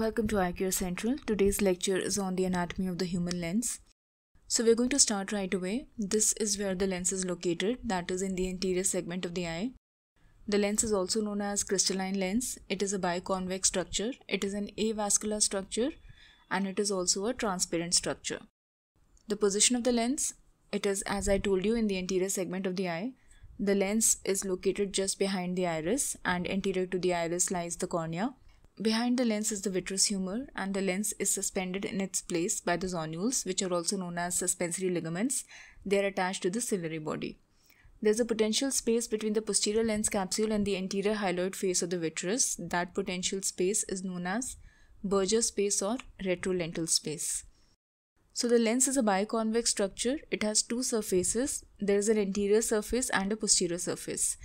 Welcome to iCare Central. Today's lecture is on the anatomy of the human lens. So we're going to start right away. This is where the lens is located, that is in the anterior segment of the eye. The lens is also known as crystalline lens. It is a biconvex structure, it is an avascular structure, and it is also a transparent structure. The position of the lens, it is as I told you in the anterior segment of the eye. The lens is located just behind the iris and anterior to the iris lies the cornea Behind the lens is the vitreous humor and the lens is suspended in its place by the zonules which are also known as suspensory ligaments. They are attached to the ciliary body. There's a potential space between the posterior lens capsule and the anterior hyaloid face of the vitreous. That potential space is known as Berger space or retrolental space. So the lens is a biconvex structure. It has two surfaces. There is an anterior surface and a posterior surface.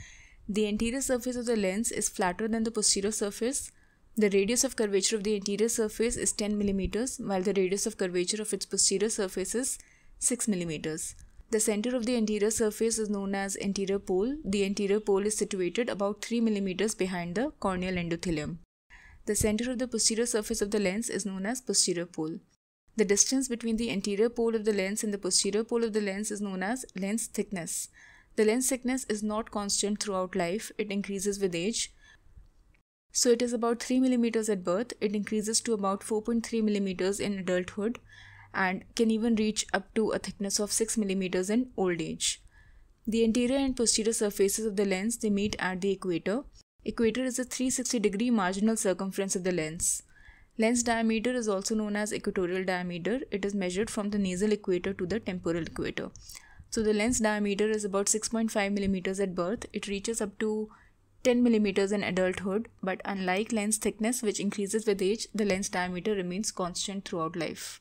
The anterior surface of the lens is flatter than the posterior surface. The radius of curvature of the anterior surface is 10 mm while the radius of curvature of its posterior surface is 6 mm. The center of the anterior surface is known as anterior pole. The anterior pole is situated about 3 mm behind the corneal endothelium. The center of the posterior surface of the lens is known as posterior pole. The distance between the anterior pole of the lens and the posterior pole of the lens is known as lens thickness. The lens thickness is not constant throughout life, it increases with age. So it is about 3 millimeters at birth. It increases to about 4.3 millimeters in adulthood and can even reach up to a thickness of 6 millimeters in old age. The anterior and posterior surfaces of the lens they meet at the equator. Equator is a 360 degree marginal circumference of the lens. Lens diameter is also known as equatorial diameter. It is measured from the nasal equator to the temporal equator. So the lens diameter is about 6.5 millimeters at birth. It reaches up to 10 mm in adulthood, but unlike lens thickness, which increases with age, the lens diameter remains constant throughout life.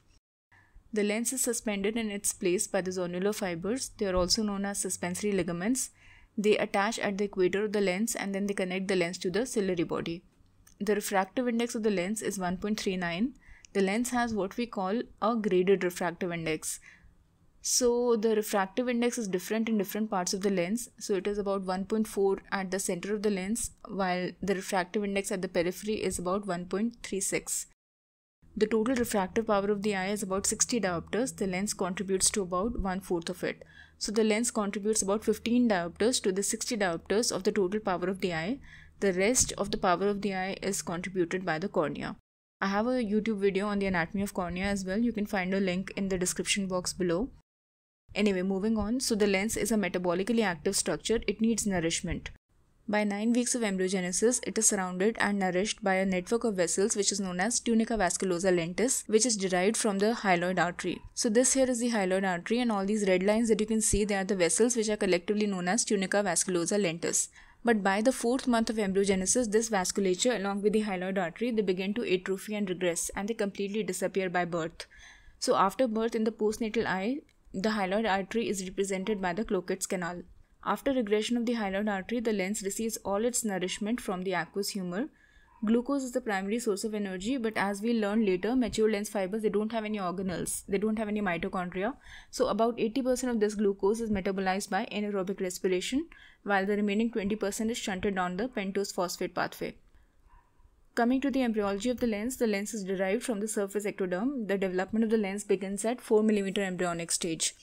The lens is suspended in its place by the zonular fibers. They are also known as suspensory ligaments. They attach at the equator of the lens and then they connect the lens to the ciliary body. The refractive index of the lens is 1.39. The lens has what we call a graded refractive index, so the refractive index is different in different parts of the lens. So it is about 1.4 at the center of the lens, while the refractive index at the periphery is about 1.36. The total refractive power of the eye is about 60 diopters. The lens contributes to about one fourth of it. So the lens contributes about 15 diopters to the 60 diopters of the total power of the eye. The rest of the power of the eye is contributed by the cornea. I have a YouTube video on the anatomy of cornea as well. You can find a link in the description box below. Anyway, moving on, so the lens is a metabolically active structure, it needs nourishment. By 9 weeks of embryogenesis, it is surrounded and nourished by a network of vessels which is known as tunica vasculosa lentis, which is derived from the hyaloid artery. So this here is the hyaloid artery and all these red lines that you can see, they are the vessels which are collectively known as tunica vasculosa lentis. But by the fourth month of embryogenesis, this vasculature along with the hyaloid artery, they begin to atrophy and regress and they completely disappear by birth. So after birth in the postnatal eye, the hyaloid artery is represented by the Cloquet's canal. After regression of the hyaloid artery, the lens receives all its nourishment from the aqueous humor. Glucose is the primary source of energy, but as we learn later, mature lens fibers they don't have any organelles, they don't have any mitochondria. So about 80% of this glucose is metabolized by anaerobic respiration, while the remaining 20% is shunted down the pentose phosphate pathway. Coming to the embryology of the lens, the lens is derived from the surface ectoderm. The development of the lens begins at 4 mm embryonic stage.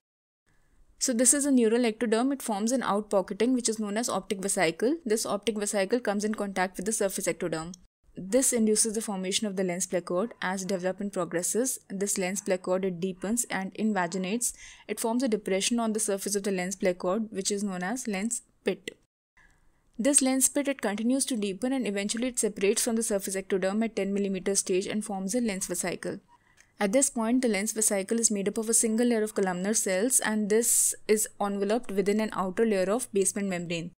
So this is a neural ectoderm. It forms an out pocketing which is known as optic vesicle. This optic vesicle comes in contact with the surface ectoderm. This induces the formation of the lens placode. As development progresses, this lens placode it deepens and invaginates. It forms a depression on the surface of the lens placode which is known as lens pit. This lens pit it continues to deepen and eventually it separates from the surface ectoderm at 10 mm stage and forms a lens vesicle. At this point, the lens vesicle is made up of a single layer of columnar cells and this is enveloped within an outer layer of basement membrane.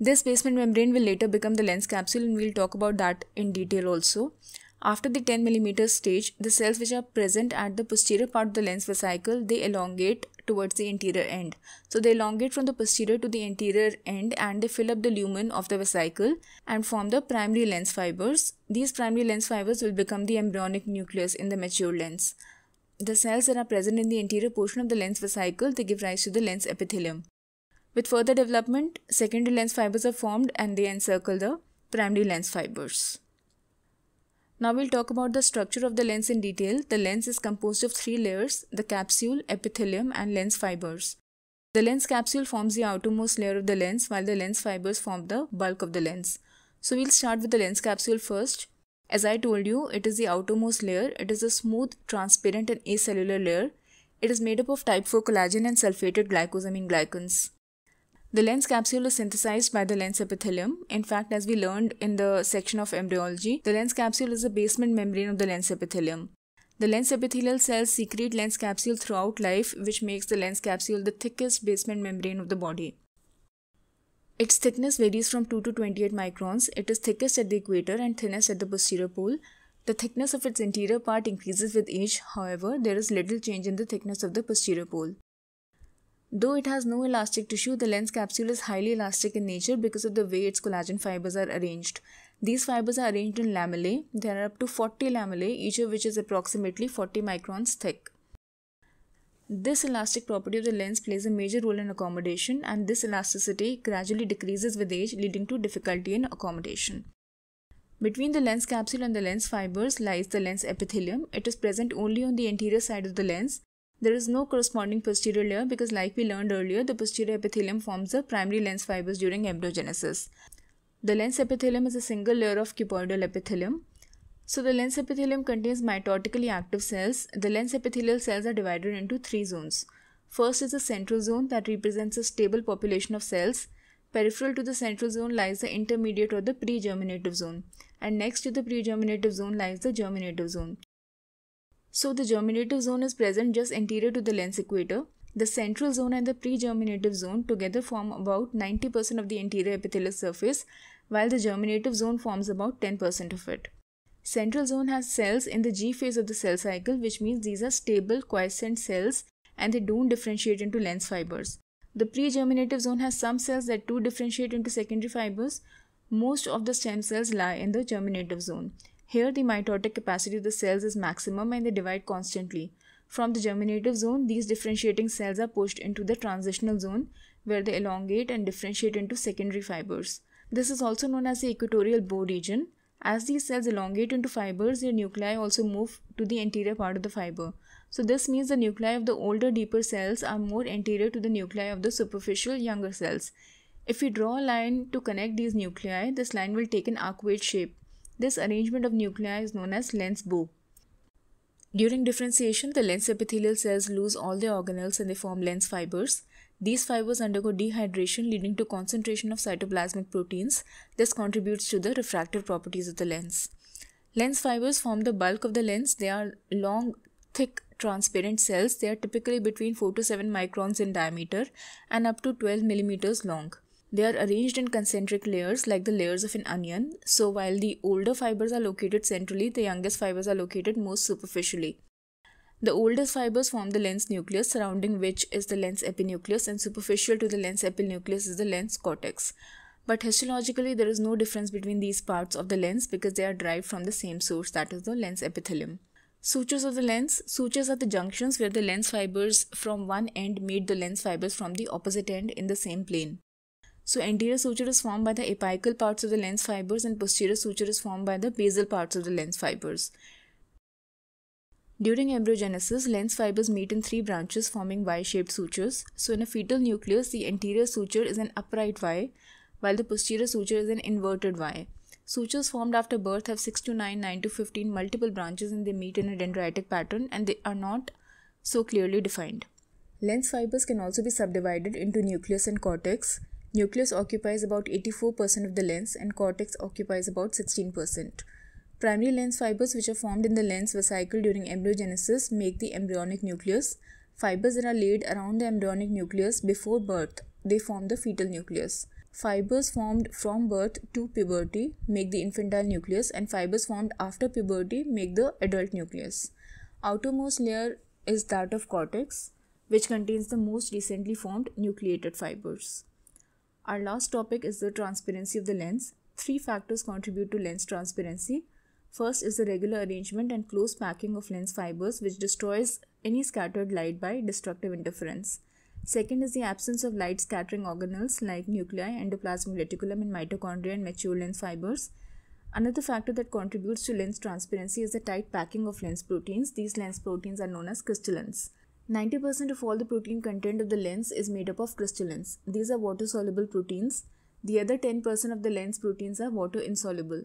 This basement membrane will later become the lens capsule and we'll talk about that in detail also. After the 10 mm stage, the cells which are present at the posterior part of the lens vesicle, they elongate towards the anterior end. So they elongate from the posterior to the anterior end and they fill up the lumen of the vesicle and form the primary lens fibers. These primary lens fibers will become the embryonic nucleus in the mature lens. The cells that are present in the anterior portion of the lens vesicle, they give rise to the lens epithelium. With further development, secondary lens fibers are formed and they encircle the primary lens fibers. Now we'll talk about the structure of the lens in detail. The lens is composed of three layers, the capsule, epithelium and lens fibers. The lens capsule forms the outermost layer of the lens while the lens fibers form the bulk of the lens. So we'll start with the lens capsule first. As I told you, it is the outermost layer. It is a smooth, transparent and acellular layer. It is made up of type 4 collagen and sulfated glycosamine glycans. The lens capsule is synthesized by the lens epithelium. In fact, as we learned in the section of embryology, the lens capsule is the basement membrane of the lens epithelium. The lens epithelial cells secrete lens capsule throughout life, which makes the lens capsule the thickest basement membrane of the body. Its thickness varies from 2 to 28 microns. It is thickest at the equator and thinnest at the posterior pole. The thickness of its interior part increases with age, however, there is little change in the thickness of the posterior pole. Though it has no elastic tissue, the lens capsule is highly elastic in nature because of the way its collagen fibers are arranged. These fibers are arranged in lamellae. There are up to 40 lamellae, each of which is approximately 40 microns thick. This elastic property of the lens plays a major role in accommodation and this elasticity gradually decreases with age leading to difficulty in accommodation. Between the lens capsule and the lens fibers lies the lens epithelium. It is present only on the anterior side of the lens there is no corresponding posterior layer because like we learned earlier, the posterior epithelium forms the primary lens fibers during embryogenesis. The lens epithelium is a single layer of cuboidal epithelium. So the lens epithelium contains mitotically active cells. The lens epithelial cells are divided into three zones. First is the central zone that represents a stable population of cells. Peripheral to the central zone lies the intermediate or the pre-germinative zone. And next to the pre-germinative zone lies the germinative zone. So the germinative zone is present just anterior to the lens equator. The central zone and the pre-germinative zone together form about 90% of the anterior epithelial surface, while the germinative zone forms about 10% of it. Central zone has cells in the G phase of the cell cycle, which means these are stable quiescent cells and they don't differentiate into lens fibers. The pre-germinative zone has some cells that do differentiate into secondary fibers. Most of the stem cells lie in the germinative zone. Here, the mitotic capacity of the cells is maximum and they divide constantly. From the germinative zone, these differentiating cells are pushed into the transitional zone where they elongate and differentiate into secondary fibers. This is also known as the equatorial bow region. As these cells elongate into fibers, their nuclei also move to the anterior part of the fiber. So this means the nuclei of the older deeper cells are more anterior to the nuclei of the superficial younger cells. If we draw a line to connect these nuclei, this line will take an arcuate shape. This arrangement of nuclei is known as lens bow. During differentiation, the lens epithelial cells lose all their organelles and they form lens fibers. These fibers undergo dehydration leading to concentration of cytoplasmic proteins. This contributes to the refractive properties of the lens. Lens fibers form the bulk of the lens. They are long, thick, transparent cells. They are typically between 4 to 7 microns in diameter and up to 12 millimeters long. They are arranged in concentric layers like the layers of an onion. So while the older fibers are located centrally, the youngest fibers are located most superficially. The oldest fibers form the lens nucleus, surrounding which is the lens epinucleus, and superficial to the lens epinucleus is the lens cortex. But histologically, there is no difference between these parts of the lens because they are derived from the same source, that is the lens epithelium. Sutures of the lens. Sutures are the junctions where the lens fibers from one end meet the lens fibers from the opposite end in the same plane. So anterior suture is formed by the apical parts of the lens fibers and posterior suture is formed by the basal parts of the lens fibers. During embryogenesis, lens fibers meet in three branches forming Y-shaped sutures. So in a fetal nucleus, the anterior suture is an upright Y while the posterior suture is an inverted Y. Sutures formed after birth have 6 to 9, 9 to 15 multiple branches and they meet in a dendritic pattern and they are not so clearly defined. Lens fibers can also be subdivided into nucleus and cortex. Nucleus occupies about 84% of the lens and cortex occupies about 16%. Primary lens fibers which are formed in the lens vesicle during embryogenesis make the embryonic nucleus. Fibers that are laid around the embryonic nucleus before birth, they form the fetal nucleus. Fibers formed from birth to puberty make the infantile nucleus and fibers formed after puberty make the adult nucleus. Outermost layer is that of cortex which contains the most recently formed nucleated fibers. Our last topic is the transparency of the lens. Three factors contribute to lens transparency. First is the regular arrangement and close packing of lens fibers which destroys any scattered light by destructive interference. Second is the absence of light scattering organelles like nuclei, endoplasmic reticulum and mitochondria and mature lens fibers. Another factor that contributes to lens transparency is the tight packing of lens proteins. These lens proteins are known as crystallines. 90% of all the protein content of the lens is made up of crystallins. These are water soluble proteins. The other 10% of the lens proteins are water insoluble.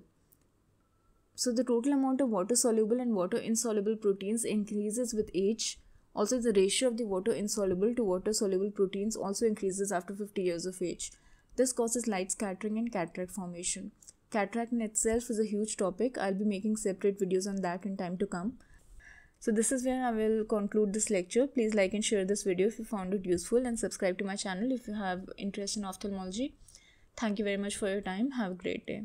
So, the total amount of water soluble and water insoluble proteins increases with age. Also, the ratio of the water insoluble to water soluble proteins also increases after 50 years of age. This causes light scattering and cataract formation. Cataract in itself is a huge topic. I'll be making separate videos on that in time to come. So this is where I will conclude this lecture. Please like and share this video if you found it useful and subscribe to my channel if you have interest in ophthalmology. Thank you very much for your time. Have a great day.